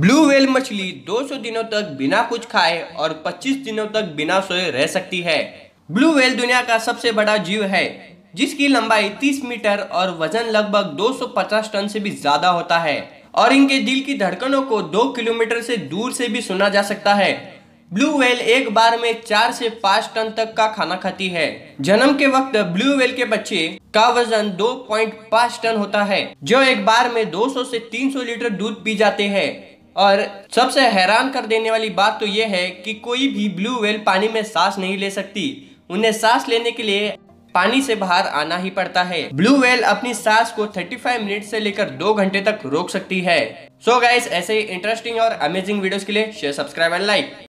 blue whale मछली 200 दिनों तक बिना कुछ खाए और 25 दिनों तक बिना सोए रह सकती है ब्लू व्हेल दुनिया का सबसे बड़ा जीव है जिसकी लंबाई 30 मीटर और वजन लगभग 250 टन से भी ज्यादा होता है और इनके दिल की धड़कनों को 2 किलोमीटर से दूर से भी सुना जा सकता है ब्लू व्हेल एक बार में चार से पाँच टन तक का खाना खाती है जन्म के वक्त ब्लू व्हेल के बच्चे का वजन 2.5 टन होता है जो एक बार में 200 से 300 लीटर दूध पी जाते हैं और सबसे हैरान कर देने वाली बात तो यह है कि कोई भी ब्लू वेल पानी में सांस नहीं ले सकती उन्हें सांस लेने के लिए पानी से बाहर आना ही पड़ता है ब्लू वेल अपनी सांस को 35 मिनट से लेकर दो घंटे तक रोक सकती है सो so गाइस ऐसे ही इंटरेस्टिंग और अमेजिंग वीडियोस के लिए शेयर सब्सक्राइब एंड लाइक